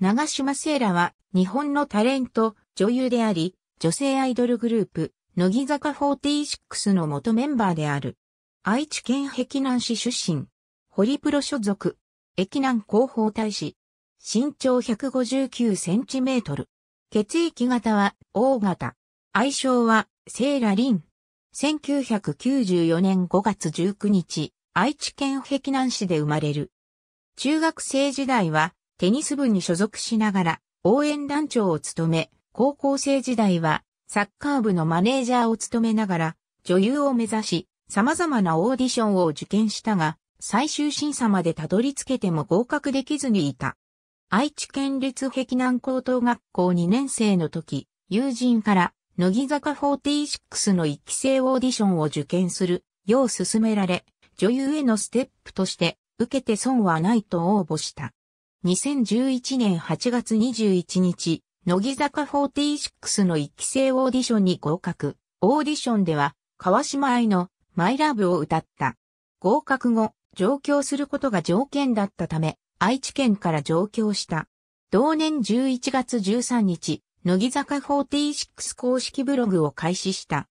長島聖羅は日本のタレント、女優であり、女性アイドルグループ、乃木坂46の元メンバーである。愛知県碧南市出身。ホリプロ所属。碧南広報大使。身長159センチメートル。血液型は O 型。愛称は聖羅凛。1994年5月19日、愛知県碧南市で生まれる。中学生時代はテニス部に所属しながら応援団長を務め、高校生時代はサッカー部のマネージャーを務めながら女優を目指し、様々なオーディションを受験したが、最終審査までたどり着けても合格できずにいた。愛知県立碧南高等学校2年生の時、友人から乃木坂46の1期生オーディションを受験するよう勧められ、女優へのステップとして受けて損はないと応募した。2011年8月21日、乃木坂46の一期生オーディションに合格。オーディションでは、川島愛のマイラブを歌った。合格後、上京することが条件だったため、愛知県から上京した。同年11月13日、乃木坂46公式ブログを開始した。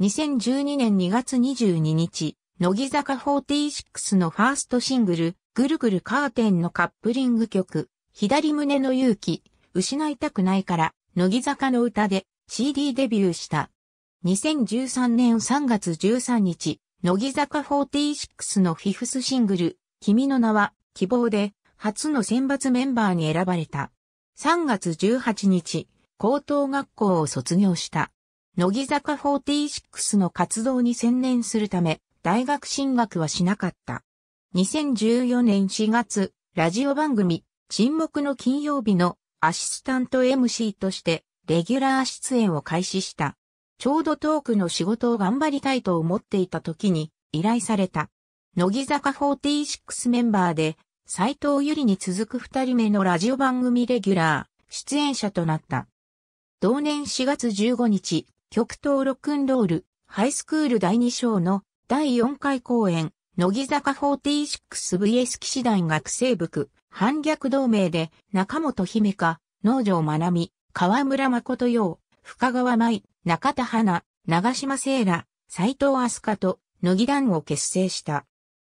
2012年2月22日、乃木坂46のファーストシングル、ぐるぐるカーテンのカップリング曲、左胸の勇気、失いたくないから、乃木坂の歌で CD デビューした。2013年3月13日、乃木坂46のフィフスシングル、君の名は、希望で、初の選抜メンバーに選ばれた。3月18日、高等学校を卒業した。乃木坂46の活動に専念するため、大学進学はしなかった。2014年4月、ラジオ番組、沈黙の金曜日のアシスタント MC として、レギュラー出演を開始した。ちょうどトークの仕事を頑張りたいと思っていた時に依頼された。乃木坂46メンバーで、斎藤ゆりに続く二人目のラジオ番組レギュラー、出演者となった。同年4月15日、極東ロックンロール、ハイスクール第2章の第4回公演、乃木坂 46VS 騎士団学生部区、反逆同盟で、中本姫香、農場学なみ、河村誠陽、深川舞、中田花、長島聖羅、斎藤飛鳥と、乃木団を結成した。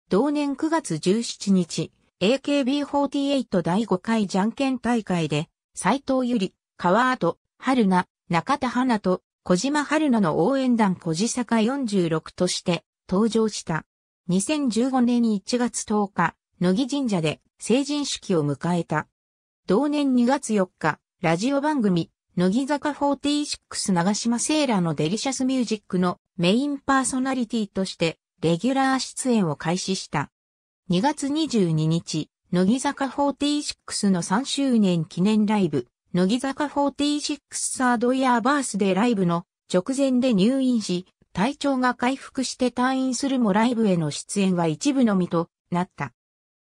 同年9月17日、AKB48 第5回じゃんけん大会で、斎藤ゆり、川跡、春菜、中田花と、小島春菜の応援団小地坂46として登場した。2015年1月10日、野木神社で成人式を迎えた。同年2月4日、ラジオ番組、乃木坂46長島セーラのデリシャスミュージックのメインパーソナリティとして、レギュラー出演を開始した。2月22日、乃木坂46の3周年記念ライブ、乃木坂46サードイヤーバースデーライブの直前で入院し、体調が回復して退院するもライブへの出演は一部のみとなった。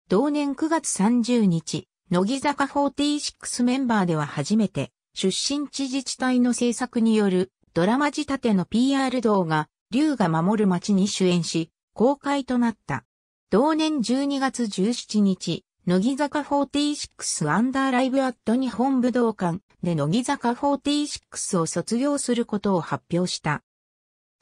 同年9月30日、乃木坂46メンバーでは初めて、出身地自治体の制作によるドラマ仕立ての PR 動画、竜が守る街に主演し、公開となった。同年12月17日、乃木坂46アンダーライブアット日本武道館で乃木坂46を卒業することを発表した。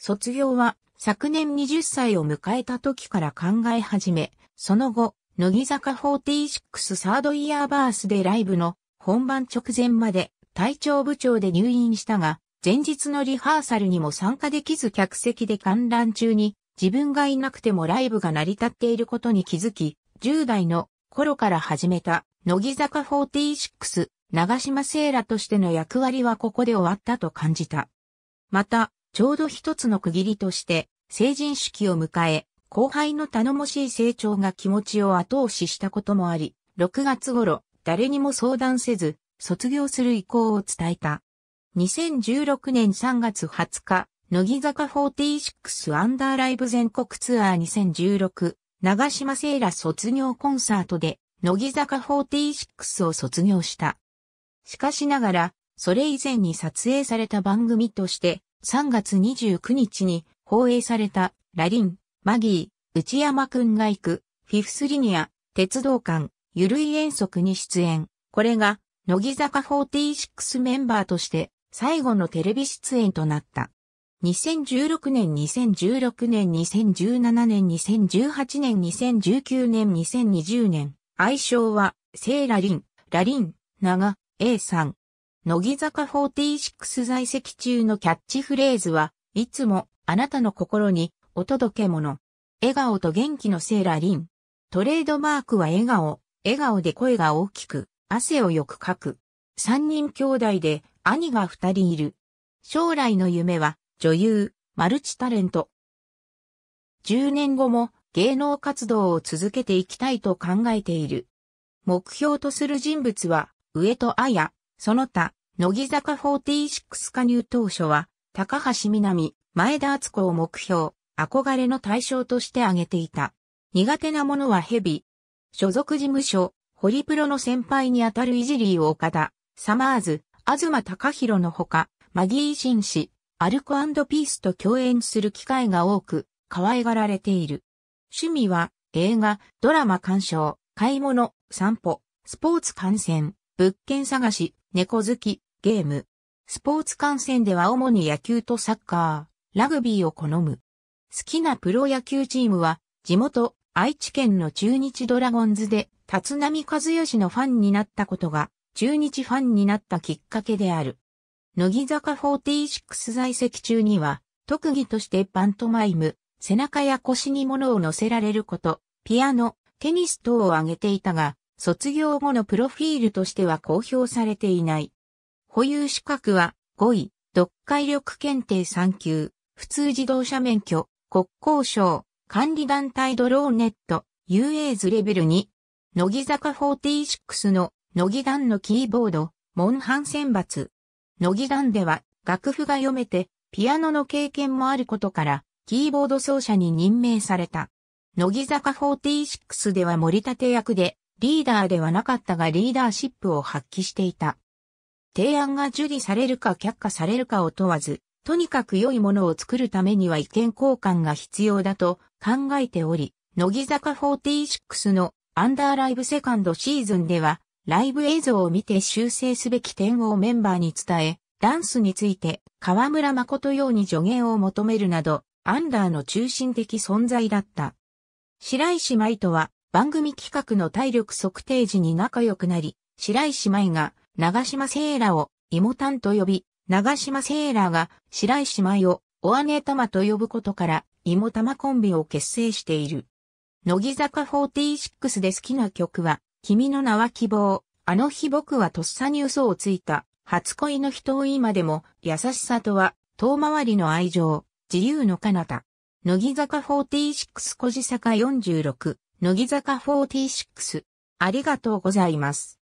卒業は昨年20歳を迎えた時から考え始め、その後、乃木坂46サードイヤーバースでライブの本番直前まで体調部長で入院したが、前日のリハーサルにも参加できず客席で観覧中に自分がいなくてもライブが成り立っていることに気づき、10代の頃から始めた乃木坂46長島聖羅としての役割はここで終わったと感じた。また、ちょうど一つの区切りとして、成人式を迎え、後輩の頼もしい成長が気持ちを後押ししたこともあり、6月頃、誰にも相談せず、卒業する意向を伝えた。2016年3月20日、乃木坂46アンダーライブ全国ツアー2016、長島聖羅卒業コンサートで、乃木坂46を卒業した。しかしながら、それ以前に撮影された番組として、3月29日に放映されたラリン、マギー、内山くんが行く、フィフスリニア、鉄道館、ゆるい遠足に出演。これが、乃木坂46メンバーとして最後のテレビ出演となった。2016年、2016年、2017年、2018年、2019年、2020年。愛称は、セラリン、ラリン、長、A さん。乃木坂46在籍中のキャッチフレーズは、いつもあなたの心にお届け物。笑顔と元気のセーラーリン。トレードマークは笑顔、笑顔で声が大きく、汗をよくかく。三人兄弟で兄が二人いる。将来の夢は女優、マルチタレント。10年後も芸能活動を続けていきたいと考えている。目標とする人物は、上戸彩、その他、乃木坂46加入当初は、高橋みなみ、前田敦子を目標、憧れの対象として挙げていた。苦手なものは蛇。所属事務所、ホリプロの先輩にあたるイジリー岡田、サマーズ、東隆弘のほか、マギー・シンアルコピースと共演する機会が多く、可愛がられている。趣味は、映画、ドラマ鑑賞、買い物、散歩、スポーツ観戦、物件探し、猫好き、ゲーム。スポーツ観戦では主に野球とサッカー、ラグビーを好む。好きなプロ野球チームは、地元、愛知県の中日ドラゴンズで、立浪和義のファンになったことが、中日ファンになったきっかけである。乃木坂46在籍中には、特技としてパントマイム、背中や腰に物を乗せられること、ピアノ、テニス等を挙げていたが、卒業後のプロフィールとしては公表されていない。保有資格は5位、読解力検定3級、普通自動車免許、国交省、管理団体ドローネット、UA ズレベル2、乃木坂46の乃木団のキーボード、モンハン選抜。乃木団では楽譜が読めて、ピアノの経験もあることから、キーボード奏者に任命された。乃木坂46では森立役で、リーダーではなかったがリーダーシップを発揮していた。提案が受理されるか却下されるかを問わず、とにかく良いものを作るためには意見交換が必要だと考えており、乃木坂46のアンダーライブセカンドシーズンでは、ライブ映像を見て修正すべき点をメンバーに伝え、ダンスについて河村誠ように助言を求めるなど、アンダーの中心的存在だった。白石舞とは番組企画の体力測定時に仲良くなり、白石舞が長島セーラを妹炭と呼び、長島セーラが白石舞をお姉玉と呼ぶことから妹玉コンビを結成している。乃木坂46で好きな曲は、君の名は希望、あの日僕はとっさに嘘をついた、初恋の人を今でも、優しさとは、遠回りの愛情、自由の彼方。乃木坂46小地坂46、乃木坂46。ありがとうございます。